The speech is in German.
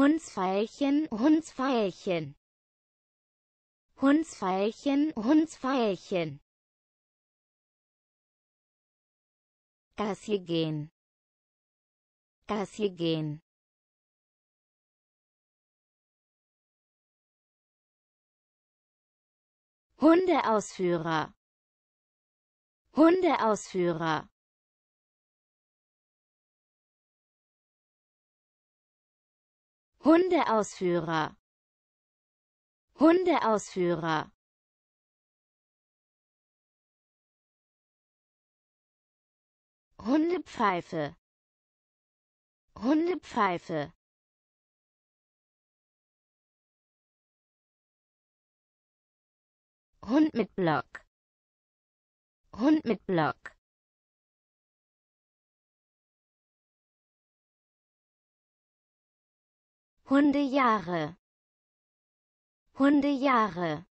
Hundsfeilchen, Hundsfeilchen. Hundsfeilchen, Hundsfeilchen. Das hier gehen. Das gehen. Hundeausführer Hundeausführer Hundeausführer Hundeausführer Hundepfeife Hundepfeife Hund mit Block Hund mit Block Hundejahre Hundejahre